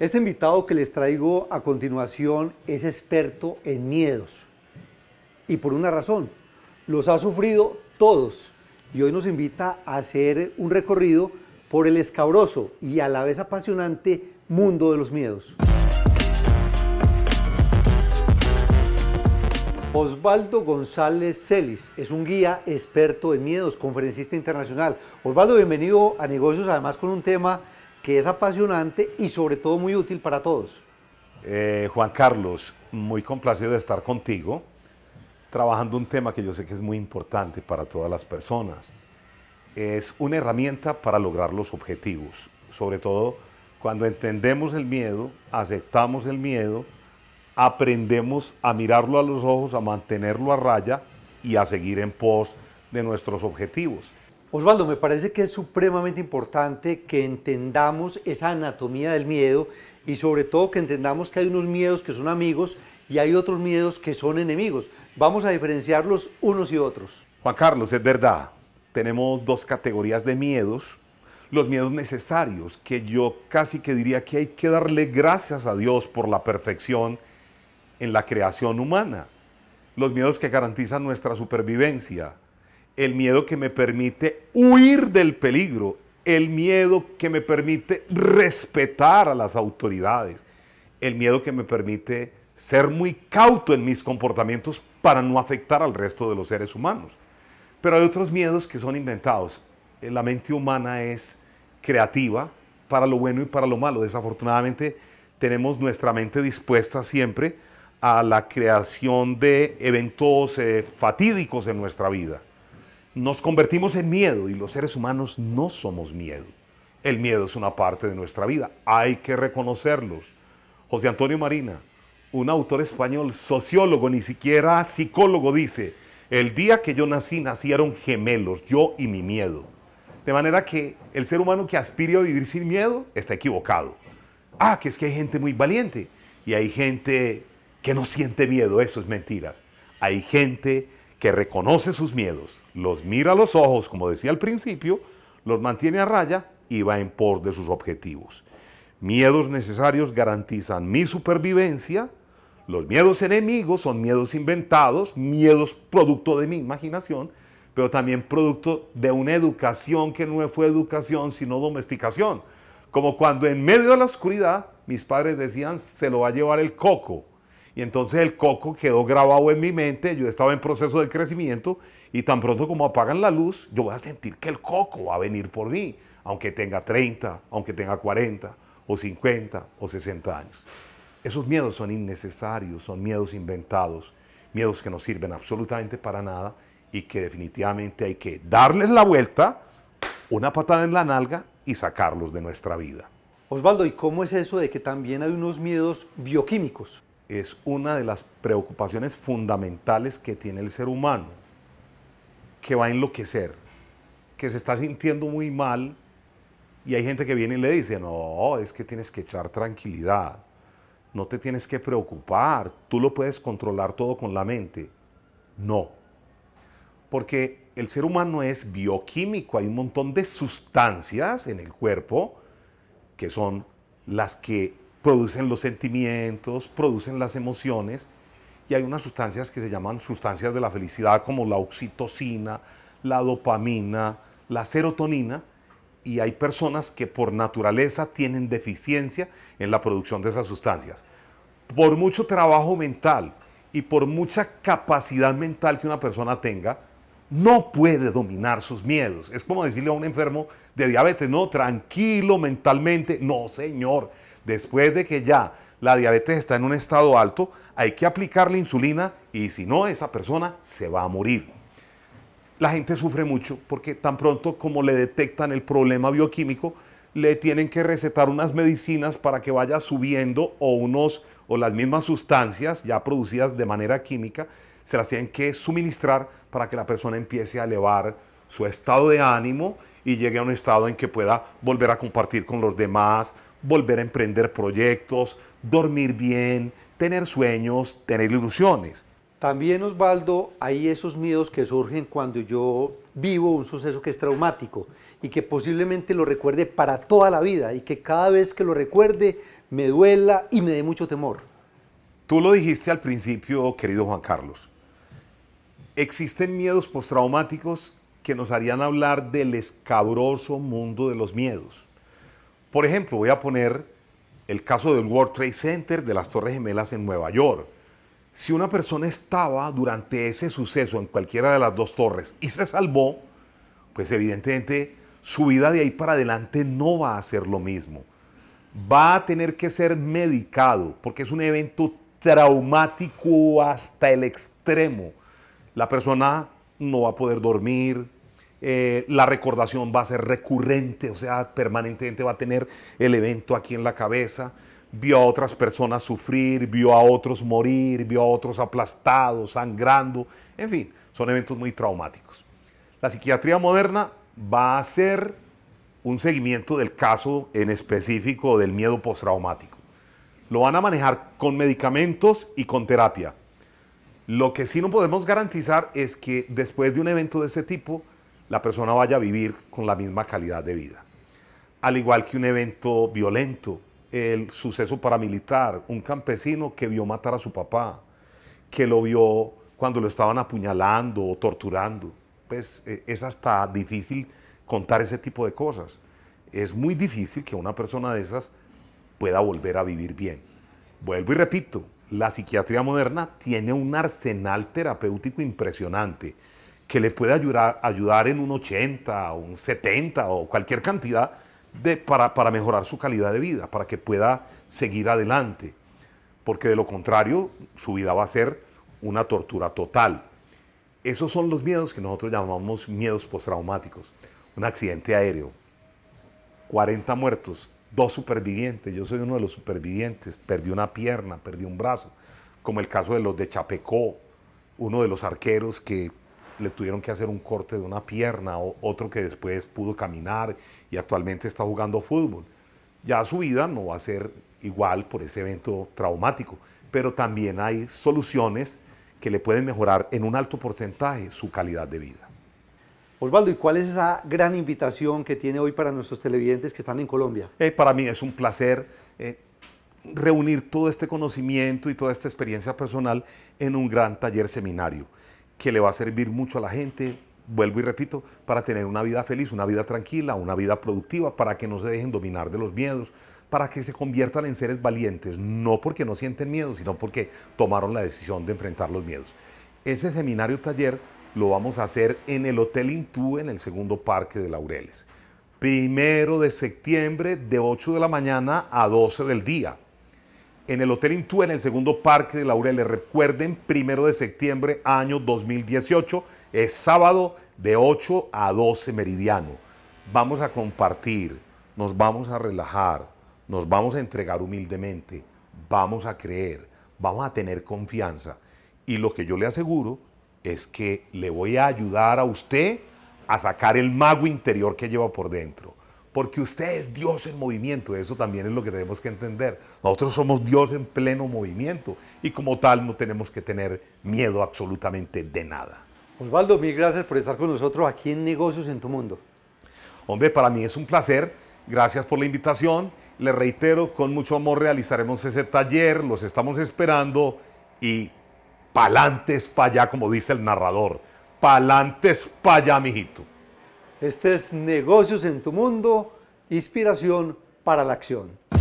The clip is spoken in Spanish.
Este invitado que les traigo a continuación es experto en miedos. Y por una razón, los ha sufrido todos. Y hoy nos invita a hacer un recorrido por el escabroso y a la vez apasionante mundo de los miedos. Osvaldo González Celis es un guía experto en miedos, conferencista internacional. Osvaldo, bienvenido a Negocios, además con un tema que es apasionante y sobre todo muy útil para todos. Eh, Juan Carlos, muy complacido de estar contigo, trabajando un tema que yo sé que es muy importante para todas las personas. Es una herramienta para lograr los objetivos, sobre todo cuando entendemos el miedo, aceptamos el miedo, aprendemos a mirarlo a los ojos, a mantenerlo a raya y a seguir en pos de nuestros objetivos. Osvaldo, me parece que es supremamente importante que entendamos esa anatomía del miedo y sobre todo que entendamos que hay unos miedos que son amigos y hay otros miedos que son enemigos. Vamos a diferenciarlos unos y otros. Juan Carlos, es verdad, tenemos dos categorías de miedos. Los miedos necesarios, que yo casi que diría que hay que darle gracias a Dios por la perfección en la creación humana. Los miedos que garantizan nuestra supervivencia, el miedo que me permite huir del peligro, el miedo que me permite respetar a las autoridades, el miedo que me permite ser muy cauto en mis comportamientos para no afectar al resto de los seres humanos. Pero hay otros miedos que son inventados. Eh, la mente humana es creativa para lo bueno y para lo malo. Desafortunadamente tenemos nuestra mente dispuesta siempre a la creación de eventos eh, fatídicos en nuestra vida nos convertimos en miedo y los seres humanos no somos miedo. El miedo es una parte de nuestra vida, hay que reconocerlos. José Antonio Marina, un autor español, sociólogo, ni siquiera psicólogo, dice, el día que yo nací nacieron gemelos, yo y mi miedo. De manera que el ser humano que aspira a vivir sin miedo está equivocado. Ah, que es que hay gente muy valiente y hay gente que no siente miedo, eso es mentiras. Hay gente que reconoce sus miedos, los mira a los ojos, como decía al principio, los mantiene a raya y va en pos de sus objetivos. Miedos necesarios garantizan mi supervivencia. Los miedos enemigos son miedos inventados, miedos producto de mi imaginación, pero también producto de una educación que no fue educación, sino domesticación. Como cuando en medio de la oscuridad mis padres decían, se lo va a llevar el coco. Y entonces el coco quedó grabado en mi mente, yo estaba en proceso de crecimiento y tan pronto como apagan la luz, yo voy a sentir que el coco va a venir por mí, aunque tenga 30, aunque tenga 40 o 50 o 60 años. Esos miedos son innecesarios, son miedos inventados, miedos que no sirven absolutamente para nada y que definitivamente hay que darles la vuelta, una patada en la nalga y sacarlos de nuestra vida. Osvaldo, ¿y cómo es eso de que también hay unos miedos bioquímicos? es una de las preocupaciones fundamentales que tiene el ser humano, que va a enloquecer, que se está sintiendo muy mal y hay gente que viene y le dice, no, es que tienes que echar tranquilidad, no te tienes que preocupar, tú lo puedes controlar todo con la mente. No, porque el ser humano es bioquímico, hay un montón de sustancias en el cuerpo que son las que producen los sentimientos, producen las emociones y hay unas sustancias que se llaman sustancias de la felicidad como la oxitocina, la dopamina, la serotonina y hay personas que por naturaleza tienen deficiencia en la producción de esas sustancias. Por mucho trabajo mental y por mucha capacidad mental que una persona tenga, no puede dominar sus miedos. Es como decirle a un enfermo de diabetes, no, tranquilo mentalmente, no señor, Después de que ya la diabetes está en un estado alto, hay que aplicar la insulina y si no, esa persona se va a morir. La gente sufre mucho porque tan pronto como le detectan el problema bioquímico, le tienen que recetar unas medicinas para que vaya subiendo o unos o las mismas sustancias ya producidas de manera química se las tienen que suministrar para que la persona empiece a elevar su estado de ánimo y llegue a un estado en que pueda volver a compartir con los demás, volver a emprender proyectos, dormir bien, tener sueños, tener ilusiones. También, Osvaldo, hay esos miedos que surgen cuando yo vivo un suceso que es traumático y que posiblemente lo recuerde para toda la vida y que cada vez que lo recuerde me duela y me dé mucho temor. Tú lo dijiste al principio, querido Juan Carlos. Existen miedos postraumáticos que nos harían hablar del escabroso mundo de los miedos. Por ejemplo, voy a poner el caso del World Trade Center de las Torres Gemelas en Nueva York. Si una persona estaba durante ese suceso en cualquiera de las dos torres y se salvó, pues evidentemente su vida de ahí para adelante no va a ser lo mismo. Va a tener que ser medicado porque es un evento traumático hasta el extremo. La persona no va a poder dormir, eh, la recordación va a ser recurrente, o sea, permanentemente va a tener el evento aquí en la cabeza. Vio a otras personas sufrir, vio a otros morir, vio a otros aplastados, sangrando, en fin, son eventos muy traumáticos. La psiquiatría moderna va a ser un seguimiento del caso en específico del miedo postraumático. Lo van a manejar con medicamentos y con terapia. Lo que sí no podemos garantizar es que después de un evento de ese tipo, la persona vaya a vivir con la misma calidad de vida. Al igual que un evento violento, el suceso paramilitar, un campesino que vio matar a su papá, que lo vio cuando lo estaban apuñalando o torturando, pues eh, es hasta difícil contar ese tipo de cosas. Es muy difícil que una persona de esas pueda volver a vivir bien. Vuelvo y repito, la psiquiatría moderna tiene un arsenal terapéutico impresionante que le puede ayudar, ayudar en un 80, un 70 o cualquier cantidad de, para, para mejorar su calidad de vida, para que pueda seguir adelante. Porque de lo contrario, su vida va a ser una tortura total. Esos son los miedos que nosotros llamamos miedos postraumáticos. Un accidente aéreo, 40 muertos, dos supervivientes, yo soy uno de los supervivientes, perdí una pierna, perdí un brazo, como el caso de los de Chapecó, uno de los arqueros que le tuvieron que hacer un corte de una pierna, o otro que después pudo caminar y actualmente está jugando fútbol. Ya su vida no va a ser igual por ese evento traumático, pero también hay soluciones que le pueden mejorar en un alto porcentaje su calidad de vida. Osvaldo, ¿y cuál es esa gran invitación que tiene hoy para nuestros televidentes que están en Colombia? Eh, para mí es un placer eh, reunir todo este conocimiento y toda esta experiencia personal en un gran taller seminario que le va a servir mucho a la gente, vuelvo y repito, para tener una vida feliz, una vida tranquila, una vida productiva, para que no se dejen dominar de los miedos, para que se conviertan en seres valientes, no porque no sienten miedo, sino porque tomaron la decisión de enfrentar los miedos. Ese seminario taller lo vamos a hacer en el Hotel Intú, en el segundo parque de Laureles. Primero de septiembre, de 8 de la mañana a 12 del día en el Hotel Intú, en el segundo Parque de Laureles. Recuerden, primero de septiembre, año 2018, es sábado de 8 a 12 meridiano. Vamos a compartir, nos vamos a relajar, nos vamos a entregar humildemente, vamos a creer, vamos a tener confianza. Y lo que yo le aseguro es que le voy a ayudar a usted a sacar el mago interior que lleva por dentro porque usted es Dios en movimiento, eso también es lo que tenemos que entender. Nosotros somos Dios en pleno movimiento y como tal no tenemos que tener miedo absolutamente de nada. Osvaldo, mil gracias por estar con nosotros aquí en Negocios en tu Mundo. Hombre, para mí es un placer, gracias por la invitación. Le reitero, con mucho amor realizaremos ese taller, los estamos esperando y palantes para allá, como dice el narrador. Palantes pa' allá, mijito. Este es Negocios en tu Mundo, inspiración para la acción.